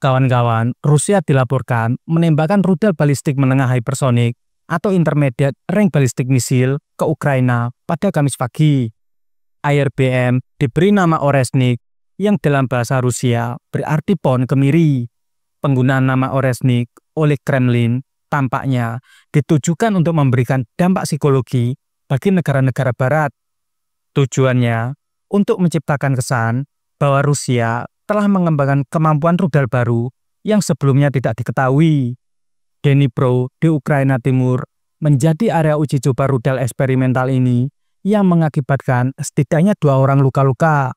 Kawan-kawan, Rusia dilaporkan menembakkan rudal balistik menengah hypersonik atau intermediate range balistik misil ke Ukraina pada Kamis pagi. IRBM diberi nama Oresnik yang dalam bahasa Rusia berarti pohon kemiri. Penggunaan nama Oresnik oleh Kremlin tampaknya ditujukan untuk memberikan dampak psikologi bagi negara-negara barat. Tujuannya untuk menciptakan kesan bahwa Rusia telah mengembangkan kemampuan rudal baru yang sebelumnya tidak diketahui. Pro di Ukraina Timur menjadi area uji coba rudal eksperimental ini yang mengakibatkan setidaknya dua orang luka-luka.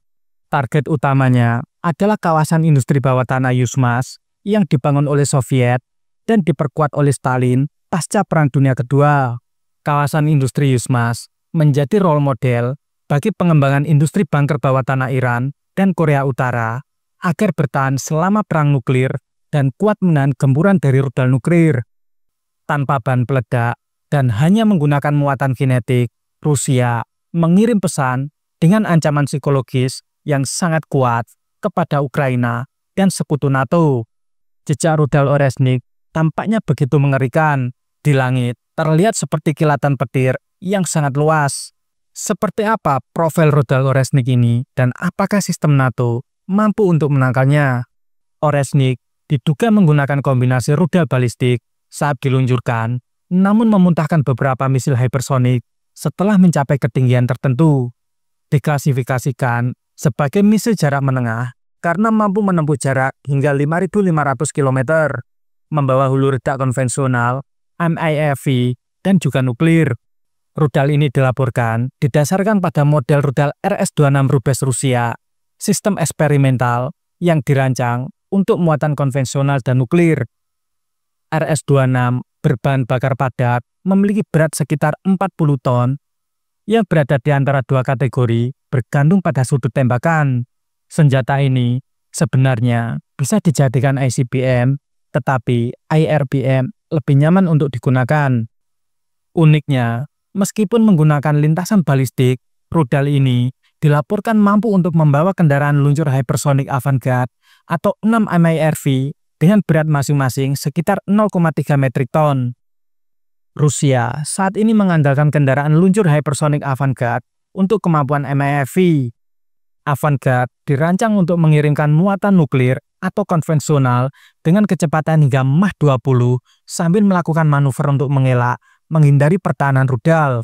Target utamanya adalah kawasan industri bawah tanah Yusmas yang dibangun oleh Soviet dan diperkuat oleh Stalin pasca Perang Dunia Kedua. Kawasan industri Yusmas menjadi role model bagi pengembangan industri bunker bawah tanah Iran dan Korea Utara agar bertahan selama perang nuklir dan kuat menahan gempuran dari rudal nuklir. Tanpa bahan peledak dan hanya menggunakan muatan kinetik, Rusia mengirim pesan dengan ancaman psikologis yang sangat kuat kepada Ukraina dan sekutu NATO. Jejak rudal Oresnik tampaknya begitu mengerikan. Di langit terlihat seperti kilatan petir yang sangat luas. Seperti apa profil rudal Oresnik ini dan apakah sistem NATO mampu untuk menangkalnya. Oresnik diduga menggunakan kombinasi rudal balistik saat diluncurkan, namun memuntahkan beberapa misil hypersonik setelah mencapai ketinggian tertentu. Diklasifikasikan sebagai misil jarak menengah karena mampu menempuh jarak hingga 5.500 km, membawa hulu redak konvensional, MIFV, dan juga nuklir. Rudal ini dilaporkan didasarkan pada model rudal RS-26 Rubes Rusia sistem eksperimental yang dirancang untuk muatan konvensional dan nuklir. RS-26 berbahan bakar padat memiliki berat sekitar 40 ton yang berada di antara dua kategori bergantung pada sudut tembakan. Senjata ini sebenarnya bisa dijadikan ICBM, tetapi IRBM lebih nyaman untuk digunakan. Uniknya, meskipun menggunakan lintasan balistik, rudal ini dilaporkan mampu untuk membawa kendaraan luncur hypersonic Avangard atau 6 MIRV dengan berat masing-masing sekitar 0,3 metrik ton. Rusia saat ini mengandalkan kendaraan luncur hypersonic Avangard untuk kemampuan MIRV. Avangard dirancang untuk mengirimkan muatan nuklir atau konvensional dengan kecepatan hingga Mach 20 sambil melakukan manuver untuk mengelak menghindari pertahanan rudal.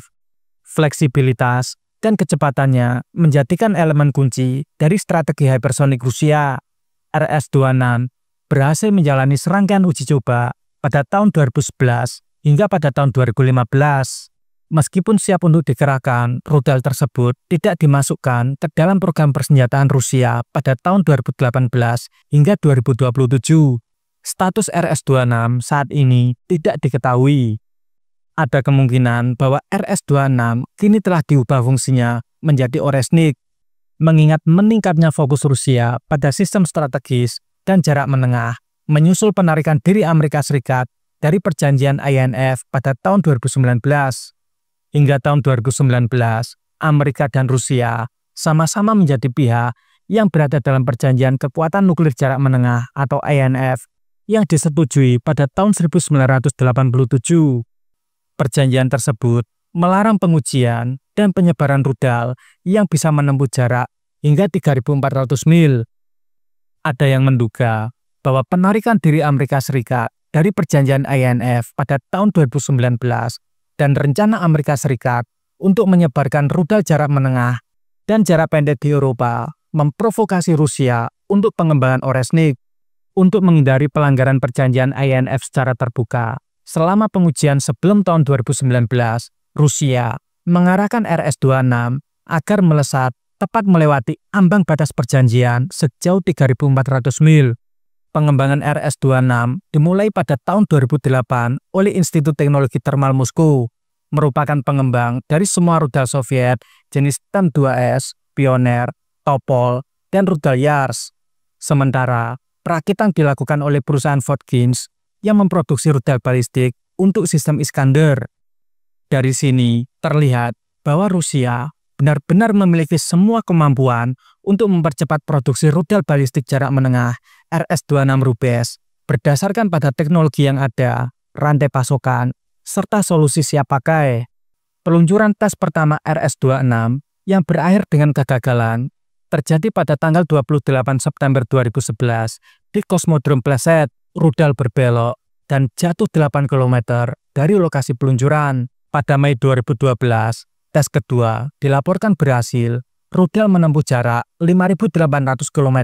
Fleksibilitas dan kecepatannya menjadikan elemen kunci dari strategi hypersonik Rusia RS-26 berhasil menjalani serangkaian uji coba pada tahun 2011 hingga pada tahun 2015. Meskipun siap untuk dikerahkan, rudal tersebut tidak dimasukkan ke dalam program persenjataan Rusia pada tahun 2018 hingga 2027. Status RS-26 saat ini tidak diketahui ada kemungkinan bahwa RS-26 kini telah diubah fungsinya menjadi Oresnik, mengingat meningkatnya fokus Rusia pada sistem strategis dan jarak menengah menyusul penarikan diri Amerika Serikat dari perjanjian INF pada tahun 2019. Hingga tahun 2019, Amerika dan Rusia sama-sama menjadi pihak yang berada dalam perjanjian kekuatan nuklir jarak menengah atau INF yang disetujui pada tahun 1987. Perjanjian tersebut melarang pengujian dan penyebaran rudal yang bisa menempuh jarak hingga 3.400 mil. Ada yang menduga bahwa penarikan diri Amerika Serikat dari perjanjian INF pada tahun 2019 dan rencana Amerika Serikat untuk menyebarkan rudal jarak menengah dan jarak pendek di Eropa memprovokasi Rusia untuk pengembangan Oresnik untuk menghindari pelanggaran perjanjian INF secara terbuka. Selama pengujian sebelum tahun 2019, Rusia mengarahkan RS-26 agar melesat tepat melewati ambang batas perjanjian sejauh 3.400 mil. Pengembangan RS-26 dimulai pada tahun 2008 oleh Institut Teknologi Termal Moskow, merupakan pengembang dari semua rudal Soviet jenis TAM-2S, Pioneer, Topol, dan rudal Yars. Sementara, perakitan dilakukan oleh perusahaan Vodkins yang memproduksi rudal balistik untuk sistem Iskander. Dari sini terlihat bahwa Rusia benar-benar memiliki semua kemampuan untuk mempercepat produksi rudal balistik jarak menengah RS-26 Rubes berdasarkan pada teknologi yang ada, rantai pasokan, serta solusi siap pakai. Peluncuran tes pertama RS-26 yang berakhir dengan kegagalan terjadi pada tanggal 28 September 2011 di Kosmodrom Pleset, rudal berbelok dan jatuh 8 km dari lokasi peluncuran. Pada Mei 2012, tes kedua dilaporkan berhasil. Rudal menempuh jarak 5.800 km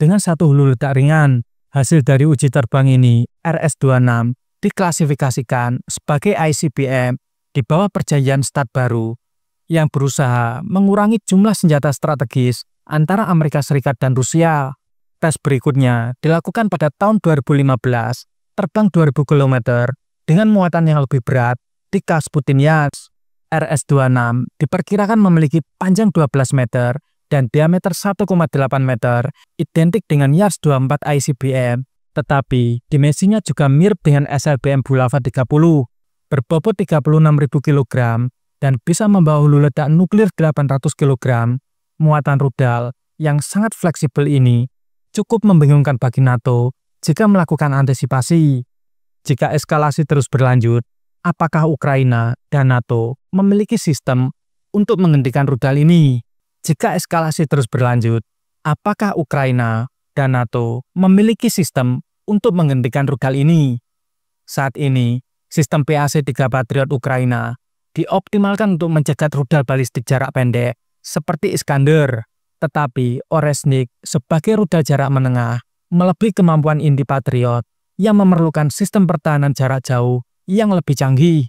dengan satu hulu letak ringan. Hasil dari uji terbang ini, RS-26, diklasifikasikan sebagai ICBM di bawah perjanjian START baru yang berusaha mengurangi jumlah senjata strategis antara Amerika Serikat dan Rusia. Tes berikutnya dilakukan pada tahun 2015, terbang 2000 km dengan muatan yang lebih berat di Kasputin Yats. RS-26 diperkirakan memiliki panjang 12 meter dan diameter 1,8 meter, identik dengan Yachts 24 ICBM, tetapi dimensinya juga mirip dengan SLBM Bulava 30, berbobot 36.000 kg dan bisa membawa hulu ledak nuklir 800 kg, muatan rudal yang sangat fleksibel ini cukup membingungkan bagi NATO jika melakukan antisipasi. Jika eskalasi terus berlanjut, apakah Ukraina dan NATO memiliki sistem untuk menghentikan rudal ini? Jika eskalasi terus berlanjut, apakah Ukraina dan NATO memiliki sistem untuk menghentikan rudal ini? Saat ini, sistem PAC-3 Patriot Ukraina dioptimalkan untuk mencegat rudal balistik jarak pendek seperti Iskander tetapi Oresnik sebagai rudal jarak menengah melebihi kemampuan inti Patriot yang memerlukan sistem pertahanan jarak jauh yang lebih canggih.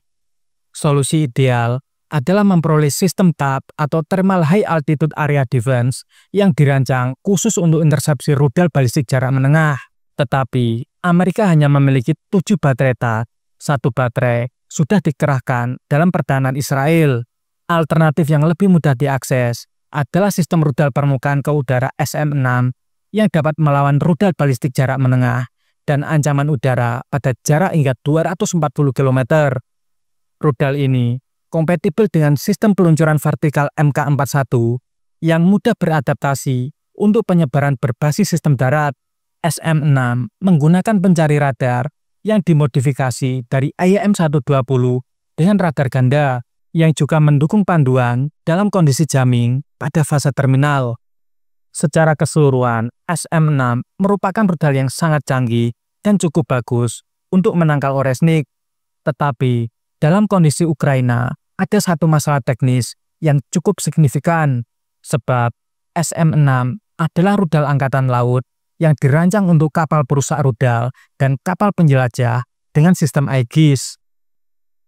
Solusi ideal adalah memperoleh sistem TAP atau Thermal High Altitude Area Defense yang dirancang khusus untuk intersepsi rudal balistik jarak menengah. Tetapi, Amerika hanya memiliki tujuh baterai TAP. Satu baterai sudah dikerahkan dalam pertahanan Israel. Alternatif yang lebih mudah diakses adalah sistem rudal permukaan ke udara SM-6 yang dapat melawan rudal balistik jarak menengah dan ancaman udara pada jarak hingga 240 km. Rudal ini kompatibel dengan sistem peluncuran vertikal MK-41 yang mudah beradaptasi untuk penyebaran berbasis sistem darat. SM-6 menggunakan pencari radar yang dimodifikasi dari aim 120 dengan radar ganda yang juga mendukung panduan dalam kondisi jamming pada fase terminal. Secara keseluruhan, SM6 merupakan rudal yang sangat canggih dan cukup bagus untuk menangkal Oresnik. Tetapi, dalam kondisi Ukraina, ada satu masalah teknis yang cukup signifikan, sebab SM6 adalah rudal angkatan laut yang dirancang untuk kapal perusak rudal dan kapal penjelajah dengan sistem Aegis.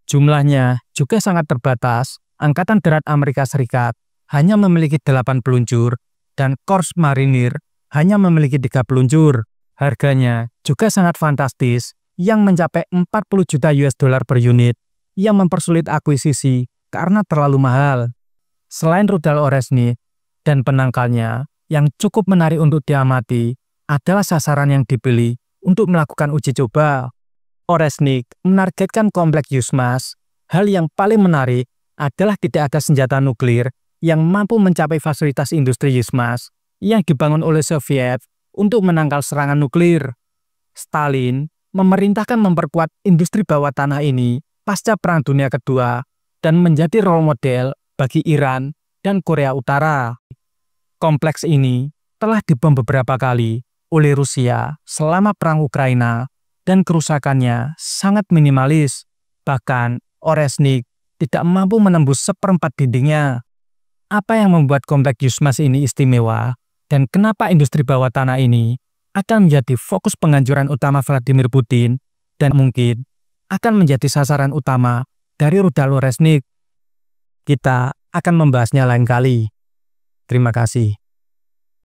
Jumlahnya juga sangat terbatas, Angkatan Darat Amerika Serikat hanya memiliki 8 peluncur dan Korps Marinir hanya memiliki 3 peluncur. Harganya juga sangat fantastis yang mencapai 40 juta US dollar per unit yang mempersulit akuisisi karena terlalu mahal. Selain rudal Oresni dan penangkalnya, yang cukup menarik untuk diamati adalah sasaran yang dipilih untuk melakukan uji coba. Oresnik menargetkan kompleks Yusmas, hal yang paling menarik adalah tidak ada senjata nuklir yang mampu mencapai fasilitas industri Yusmas yang dibangun oleh Soviet untuk menangkal serangan nuklir. Stalin memerintahkan memperkuat industri bawah tanah ini pasca Perang Dunia Kedua dan menjadi role model bagi Iran dan Korea Utara. Kompleks ini telah dibom beberapa kali oleh Rusia selama Perang Ukraina dan kerusakannya sangat minimalis. Bahkan Oresnik tidak mampu menembus seperempat dindingnya. Apa yang membuat komplek Yusmas ini istimewa dan kenapa industri bawah tanah ini akan menjadi fokus penganjuran utama Vladimir Putin dan mungkin akan menjadi sasaran utama dari rudal Oresnik. Kita akan membahasnya lain kali. Terima kasih.